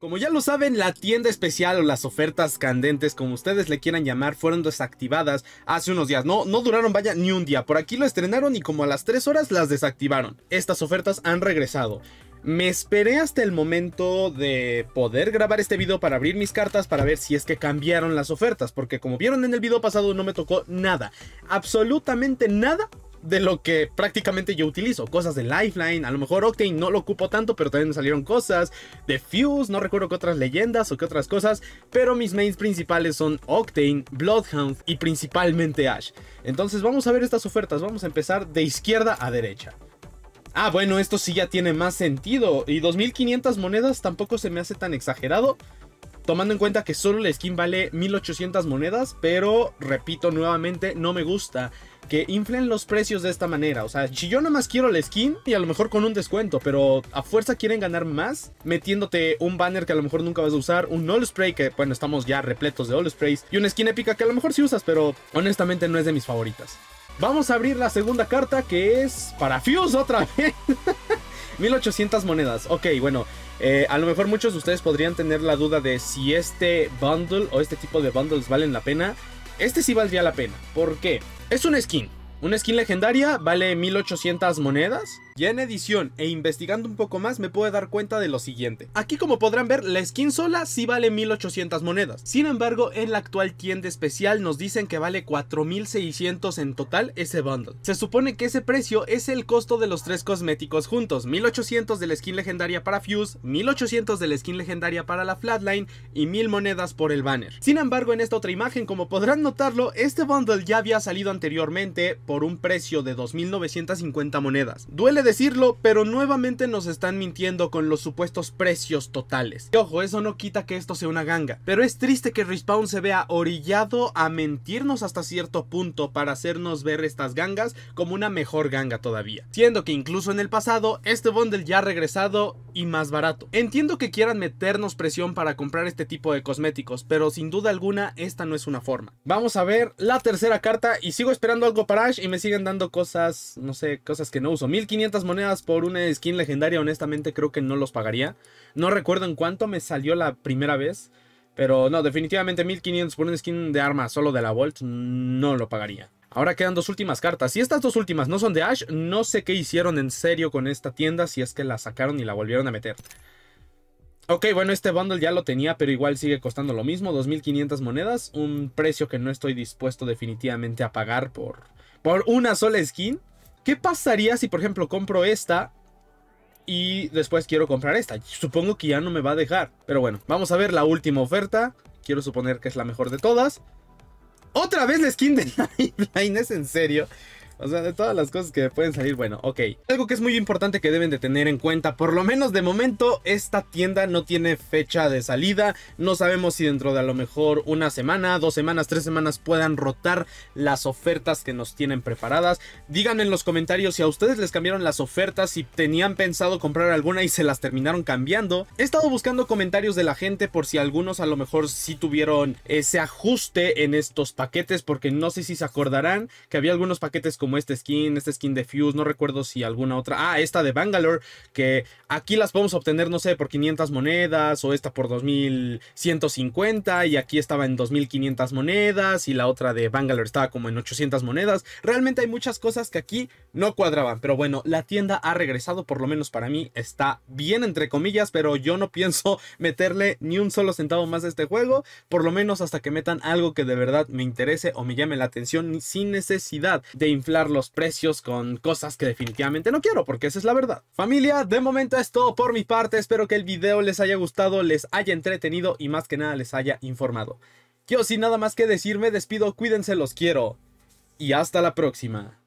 Como ya lo saben, la tienda especial o las ofertas candentes, como ustedes le quieran llamar, fueron desactivadas hace unos días. No, no duraron, vaya, ni un día. Por aquí lo estrenaron y como a las 3 horas las desactivaron. Estas ofertas han regresado. Me esperé hasta el momento de poder grabar este video para abrir mis cartas para ver si es que cambiaron las ofertas, porque como vieron en el video pasado no me tocó nada, absolutamente nada de lo que prácticamente yo utilizo. Cosas de Lifeline, a lo mejor Octane no lo ocupo tanto, pero también me salieron cosas de Fuse, no recuerdo qué otras leyendas o qué otras cosas, pero mis mains principales son Octane, Bloodhound y principalmente Ash. Entonces vamos a ver estas ofertas, vamos a empezar de izquierda a derecha. Ah, bueno, esto sí ya tiene más sentido. Y 2500 monedas tampoco se me hace tan exagerado. Tomando en cuenta que solo la skin vale 1800 monedas, pero repito nuevamente, no me gusta que inflen los precios de esta manera. O sea, si yo más quiero la skin y a lo mejor con un descuento, pero a fuerza quieren ganar más metiéndote un banner que a lo mejor nunca vas a usar, un all spray que, bueno, estamos ya repletos de all sprays y una skin épica que a lo mejor sí usas, pero honestamente no es de mis favoritas. Vamos a abrir la segunda carta que es para Fuse otra vez. 1800 monedas. Ok, bueno. Eh, a lo mejor muchos de ustedes podrían tener la duda de si este bundle o este tipo de bundles valen la pena. Este sí valdría la pena. ¿Por qué? Es un skin. Una skin legendaria vale 1800 monedas. Ya en edición e investigando un poco más me puedo dar cuenta de lo siguiente. Aquí como podrán ver, la skin sola sí vale 1800 monedas. Sin embargo, en la actual tienda especial nos dicen que vale 4600 en total ese bundle. Se supone que ese precio es el costo de los tres cosméticos juntos. 1800 de la skin legendaria para Fuse, 1800 de la skin legendaria para la Flatline y 1000 monedas por el banner. Sin embargo, en esta otra imagen, como podrán notarlo, este bundle ya había salido anteriormente por un precio de 2.950 monedas. Duele decirlo, pero nuevamente nos están mintiendo con los supuestos precios totales. Y ojo, eso no quita que esto sea una ganga, pero es triste que Respawn se vea orillado a mentirnos hasta cierto punto para hacernos ver estas gangas como una mejor ganga todavía. Siendo que incluso en el pasado, este bundle ya ha regresado y más barato. Entiendo que quieran meternos presión para comprar este tipo de cosméticos, pero sin duda alguna esta no es una forma. Vamos a ver la tercera carta y sigo esperando algo para Ash y me siguen dando cosas, no sé, cosas que no uso. 1500 monedas por una skin legendaria, honestamente creo que no los pagaría. No recuerdo en cuánto me salió la primera vez, pero no, definitivamente 1500 por una skin de arma solo de la Volt no lo pagaría. Ahora quedan dos últimas cartas. Si estas dos últimas no son de Ash, no sé qué hicieron en serio con esta tienda, si es que la sacaron y la volvieron a meter. Ok, bueno, este bundle ya lo tenía, pero igual sigue costando lo mismo, 2.500 monedas, un precio que no estoy dispuesto definitivamente a pagar por, por una sola skin. ¿Qué pasaría si, por ejemplo, compro esta y después quiero comprar esta? Supongo que ya no me va a dejar, pero bueno, vamos a ver la última oferta. Quiero suponer que es la mejor de todas. Otra vez la skin de Nightline, ¿es en serio? O sea, de todas las cosas que pueden salir, bueno, ok. Algo que es muy importante que deben de tener en cuenta, por lo menos de momento, esta tienda no tiene fecha de salida. No sabemos si dentro de a lo mejor una semana, dos semanas, tres semanas puedan rotar las ofertas que nos tienen preparadas. Díganme en los comentarios si a ustedes les cambiaron las ofertas, si tenían pensado comprar alguna y se las terminaron cambiando. He estado buscando comentarios de la gente por si algunos a lo mejor sí tuvieron ese ajuste en estos paquetes, porque no sé si se acordarán que había algunos paquetes como como esta skin, esta skin de Fuse, no recuerdo si alguna otra. Ah, esta de Bangalore, que aquí las podemos obtener, no sé, por 500 monedas, o esta por 2150, y aquí estaba en 2500 monedas, y la otra de Bangalore estaba como en 800 monedas. Realmente hay muchas cosas que aquí no cuadraban, pero bueno, la tienda ha regresado, por lo menos para mí, está bien entre comillas, pero yo no pienso meterle ni un solo centavo más a este juego, por lo menos hasta que metan algo que de verdad me interese o me llame la atención sin necesidad de inflar los precios con cosas que definitivamente no quiero, porque esa es la verdad. Familia, de momento es todo por mi parte. Espero que el video les haya gustado, les haya entretenido y más que nada les haya informado. Yo sin nada más que decir, me despido, cuídense, los quiero. Y hasta la próxima.